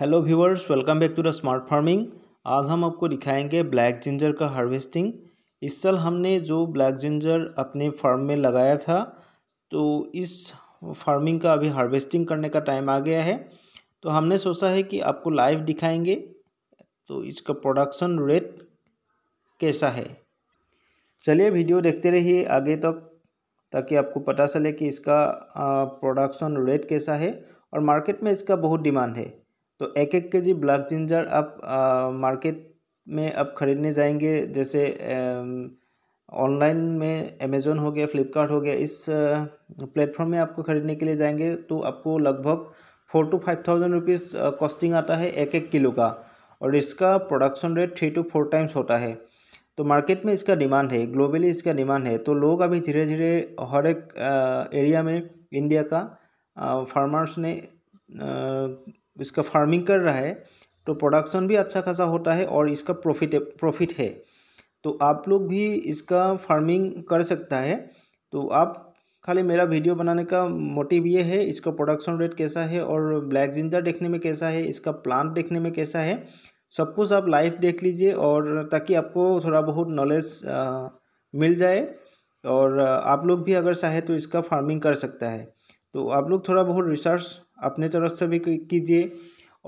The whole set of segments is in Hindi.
hello viewers welcome back to the smart farming आज हम आपको दिखाएंगे ब्लैक जिंजर का हार्वेस्टिंग इस साल हमने जो ब्लैक जिंजर अपने फार्म में लगाया था तो इस फार्मिंग का अभी हार्वेस्टिंग करने का टाइम आ गया है तो हमने सोचा है कि आपको लाइव दिखाएंगे तो इसका प्रोडक्शन रेट कैसा है चलिए वीडियो देखते रहिए आगे तक तो, ताकि आपको पता चले कि इसका प्रोडक्शन रेट कैसा है और मार्केट में इसका बहुत डिमांड है तो एक एक के जी ब्लैक जिंजर आप मार्केट में आप ख़रीदने जाएंगे जैसे ऑनलाइन में अमेज़ोन हो गया फ्लिपकार्ट हो गया इस प्लेटफॉर्म में आपको ख़रीदने के लिए जाएंगे तो आपको लगभग four two five thousand rupees costing आता है एक एक किलो का और इसका production rate three two four times होता है तो मार्केट में इसका डिमांड है ग्लोबली इसका डिमांड है तो लोग अभी धीरे धीरे हर एक एरिया में इंडिया का फार्मर्स ने इसका फार्मिंग कर रहा है तो प्रोडक्शन भी अच्छा खासा होता है और इसका प्रॉफिट प्रॉफिट है तो आप लोग भी इसका फार्मिंग कर सकता है तो आप खाली मेरा वीडियो बनाने का मोटिव ये है इसका प्रोडक्शन रेट कैसा है और ब्लैक जिंजर देखने में कैसा है इसका प्लांट देखने में कैसा है सब कुछ आप लाइव देख लीजिए और ताकि आपको थोड़ा बहुत नॉलेज मिल जाए और आप लोग भी अगर चाहे तो इसका फार्मिंग कर सकता है तो आप लोग थोड़ा बहुत रिसर्च अपने तरफ से भी कीजिए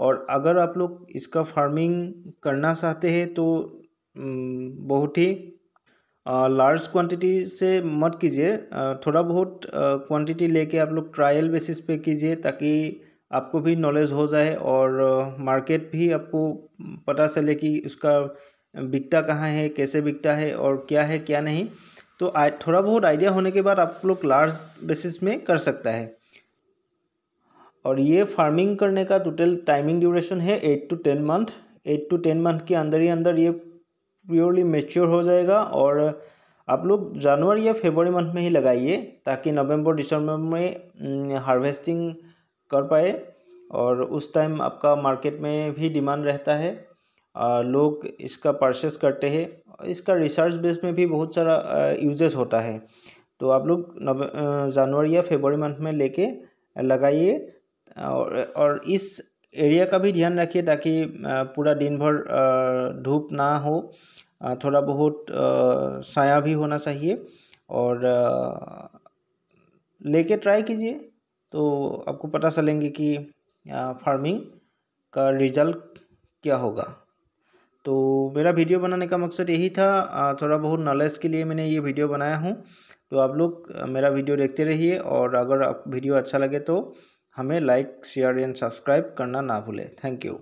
और अगर आप लोग इसका फार्मिंग करना चाहते हैं तो बहुत ही लार्ज क्वांटिटी से मत कीजिए थोड़ा बहुत क्वांटिटी लेके आप लोग ट्रायल बेसिस पे कीजिए ताकि आपको भी नॉलेज हो जाए और मार्केट भी आपको पता चले कि उसका बिकता कहाँ है कैसे बिकता है और क्या है क्या नहीं तो थोड़ा बहुत आइडिया होने के बाद आप लोग लार्ज बेसिस में कर सकता है और ये फार्मिंग करने का टोटल टाइमिंग ड्यूरेशन है eight to ten month eight to ten month के अंदर ही अंदर ये प्योरली मेच्योर हो जाएगा और आप लोग जनवरी या फेबरी मंथ में ही लगाइए ताकि नवंबर दिसंबर में हार्वेस्टिंग हम्म, कर पाए और उस टाइम आपका मार्केट में भी डिमांड रहता है आ, लोग इसका परचेस करते हैं इसका रिसर्च बेस में भी बहुत सारा यूजेस होता है तो आप लोग जनवरी या फेबरी मंथ में लेके लगाइए और और इस एरिया का भी ध्यान रखिए ताकि पूरा दिन भर धूप ना हो थोड़ा बहुत साया भी होना चाहिए और लेके ट्राई कीजिए तो आपको पता चलेंगे कि फार्मिंग का रिजल्ट क्या होगा तो मेरा वीडियो बनाने का मकसद यही था थोड़ा बहुत नॉलेज के लिए मैंने ये वीडियो बनाया हूँ तो आप लोग मेरा वीडियो देखते रहिए और अगर आप वीडियो अच्छा लगे तो हमें लाइक शेयर एंड सब्सक्राइब करना ना भूलें थैंक यू